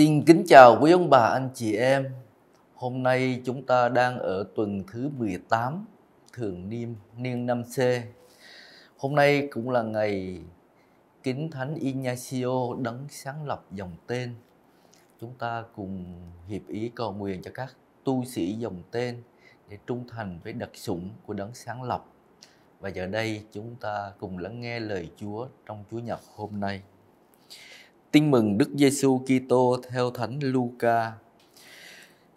Xin kính chào quý ông bà, anh chị em. Hôm nay chúng ta đang ở tuần thứ 18 thường niên niên năm c Hôm nay cũng là ngày kính thánh Ignacio đấng sáng lập dòng tên. Chúng ta cùng hiệp ý cầu nguyện cho các tu sĩ dòng tên để trung thành với đặc sủng của đấng sáng lập. Và giờ đây chúng ta cùng lắng nghe lời Chúa trong Chúa Nhật hôm nay. Tin mừng Đức Giêsu Kitô theo Thánh Luca.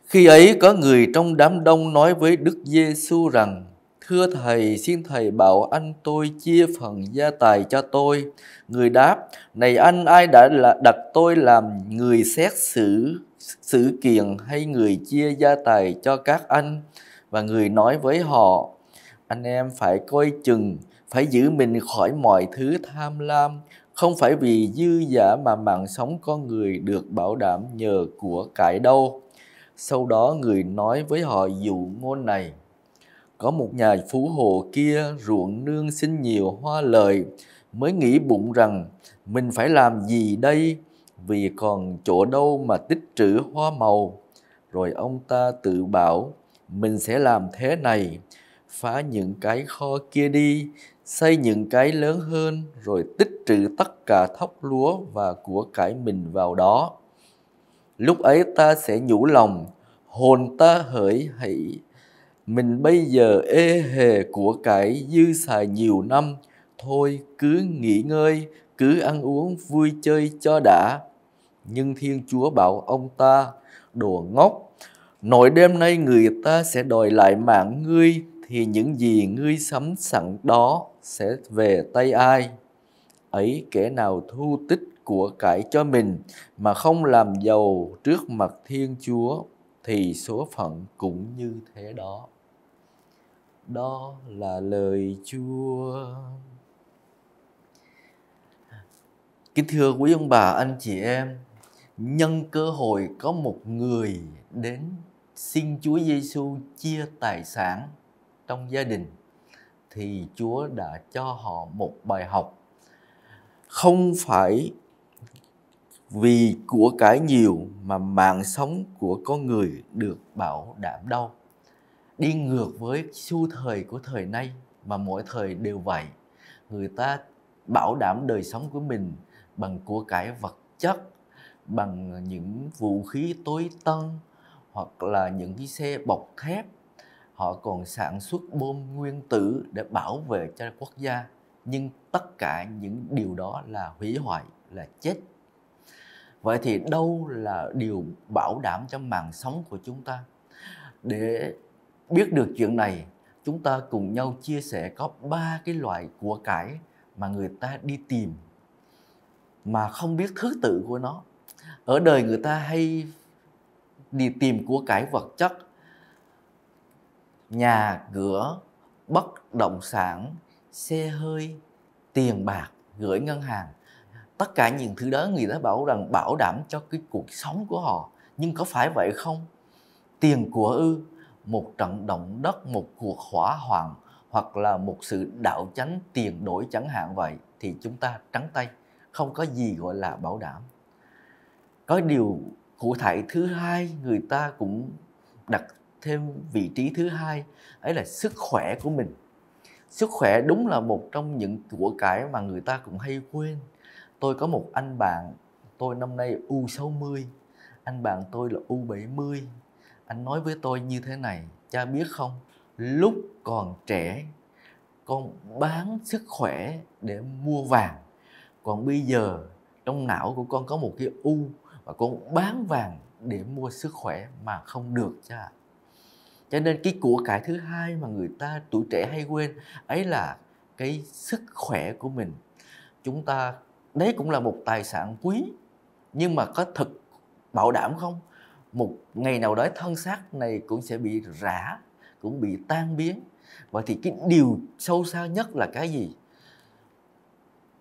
Khi ấy có người trong đám đông nói với Đức Giêsu rằng: Thưa thầy, xin thầy bảo anh tôi chia phần gia tài cho tôi. Người đáp: Này anh, ai đã đặt tôi làm người xét xử sự kiện hay người chia gia tài cho các anh? Và người nói với họ: Anh em phải coi chừng, phải giữ mình khỏi mọi thứ tham lam không phải vì dư giả mà mạng sống con người được bảo đảm nhờ của cải đâu. Sau đó người nói với họ dụ ngôn này. Có một nhà phú hộ kia ruộng nương sinh nhiều hoa lợi mới nghĩ bụng rằng mình phải làm gì đây vì còn chỗ đâu mà tích trữ hoa màu. Rồi ông ta tự bảo mình sẽ làm thế này phá những cái kho kia đi xây những cái lớn hơn rồi tích trữ tất cả thóc lúa và của cải mình vào đó. Lúc ấy ta sẽ nhủ lòng, hồn ta hỡi hãy mình bây giờ ê hề của cải dư xài nhiều năm, thôi cứ nghỉ ngơi, cứ ăn uống vui chơi cho đã. Nhưng Thiên Chúa bảo ông ta, đồ ngốc, nội đêm nay người ta sẽ đòi lại mạng ngươi thì những gì ngươi sắm sẵn đó sẽ về tay ai ấy kẻ nào thu tích của cải cho mình mà không làm giàu trước mặt thiên chúa thì số phận cũng như thế đó đó là lời chúa kính thưa quý ông bà anh chị em nhân cơ hội có một người đến xin chúa giêsu chia tài sản trong gia đình thì Chúa đã cho họ một bài học không phải vì của cái nhiều mà mạng sống của con người được bảo đảm đâu đi ngược với xu thời của thời nay mà mỗi thời đều vậy người ta bảo đảm đời sống của mình bằng của cải vật chất bằng những vũ khí tối tân hoặc là những cái xe bọc thép họ còn sản xuất bom nguyên tử để bảo vệ cho quốc gia nhưng tất cả những điều đó là hủy hoại là chết vậy thì đâu là điều bảo đảm cho mạng sống của chúng ta để biết được chuyện này chúng ta cùng nhau chia sẻ có ba cái loại của cải mà người ta đi tìm mà không biết thứ tự của nó ở đời người ta hay đi tìm của cải vật chất nhà cửa bất động sản xe hơi tiền bạc gửi ngân hàng tất cả những thứ đó người ta bảo rằng bảo đảm cho cái cuộc sống của họ nhưng có phải vậy không tiền của ư một trận động đất một cuộc hỏa hoạn hoặc là một sự đạo chánh tiền đổi chẳng hạn vậy thì chúng ta trắng tay không có gì gọi là bảo đảm có điều cụ thể thứ hai người ta cũng đặt thêm vị trí thứ hai ấy là sức khỏe của mình sức khỏe đúng là một trong những của cải mà người ta cũng hay quên tôi có một anh bạn tôi năm nay u 60 anh bạn tôi là u 70 anh nói với tôi như thế này cha biết không lúc còn trẻ con bán sức khỏe để mua vàng còn bây giờ trong não của con có một cái u và con bán vàng để mua sức khỏe mà không được cha cho nên cái của cải thứ hai mà người ta tuổi trẻ hay quên ấy là cái sức khỏe của mình chúng ta đấy cũng là một tài sản quý nhưng mà có thực bảo đảm không một ngày nào đó thân xác này cũng sẽ bị rã cũng bị tan biến và thì cái điều sâu xa nhất là cái gì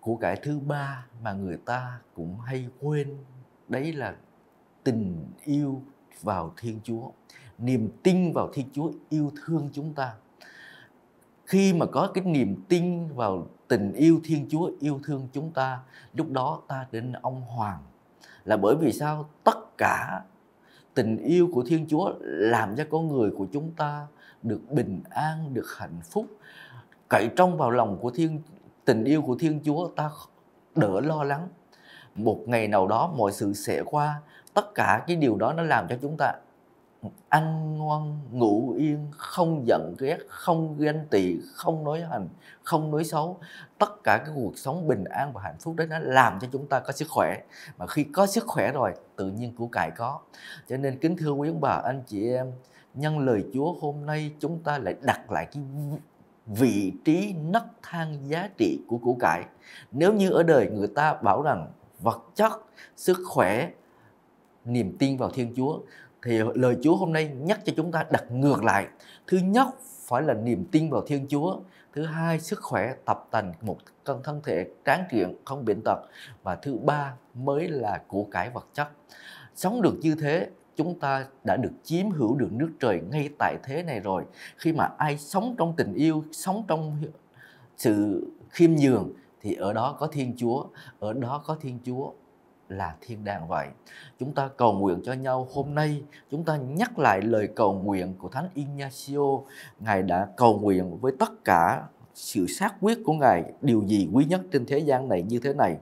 của cải thứ ba mà người ta cũng hay quên đấy là tình yêu vào thiên chúa niềm tin vào Thiên Chúa yêu thương chúng ta khi mà có cái niềm tin vào tình yêu Thiên Chúa yêu thương chúng ta lúc đó ta đến ông Hoàng là bởi vì sao tất cả tình yêu của Thiên Chúa làm cho con người của chúng ta được bình an được hạnh phúc cậy trong vào lòng của Thiên tình yêu của Thiên Chúa ta đỡ lo lắng một ngày nào đó mọi sự sẽ qua tất cả cái điều đó nó làm cho chúng ta ăn ngoan ngủ yên không giận ghét không ganh tị không nói hành không nói xấu tất cả cái cuộc sống bình an và hạnh phúc đấy nó làm cho chúng ta có sức khỏe mà khi có sức khỏe rồi tự nhiên của cải có cho nên kính thưa quý ông bà anh chị em nhân lời Chúa hôm nay chúng ta lại đặt lại cái vị trí nấc thang giá trị của củ cải nếu như ở đời người ta bảo rằng vật chất sức khỏe niềm tin vào Thiên Chúa thì lời Chúa hôm nay nhắc cho chúng ta đặt ngược lại. Thứ nhất phải là niềm tin vào Thiên Chúa. Thứ hai, sức khỏe tập tành một con thân thể tráng kiện, không bệnh tật. Và thứ ba mới là của cải vật chất. Sống được như thế chúng ta đã được chiếm hữu được nước trời ngay tại thế này rồi khi mà ai sống trong tình yêu sống trong sự khiêm nhường thì ở đó có thiên chúa ở đó có thiên chúa là thiên đàng vậy. Chúng ta cầu nguyện cho nhau hôm nay, chúng ta nhắc lại lời cầu nguyện của Thánh Ignacio. Ngài đã cầu nguyện với tất cả sự xác quyết của Ngài điều gì quý nhất trên thế gian này như thế này.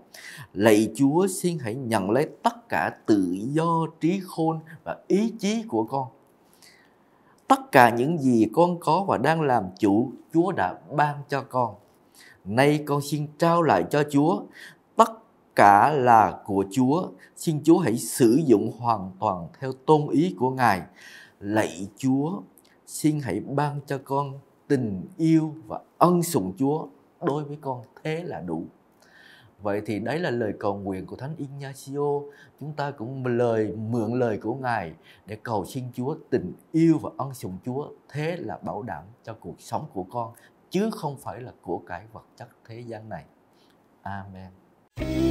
Lạy Chúa xin hãy nhận lấy tất cả tự do, trí khôn và ý chí của con. Tất cả những gì con có và đang làm chủ, Chúa đã ban cho con. Nay con xin trao lại cho Chúa cả là của Chúa. Xin Chúa hãy sử dụng hoàn toàn theo tôn ý của Ngài. Lạy Chúa, xin hãy ban cho con tình yêu và ân sủng Chúa đối với con thế là đủ. Vậy thì đấy là lời cầu nguyện của Thánh Ignacio. Chúng ta cũng lời mượn lời của Ngài để cầu xin Chúa tình yêu và ân sủng Chúa. Thế là bảo đảm cho cuộc sống của con chứ không phải là của cải vật chất thế gian này. Amen.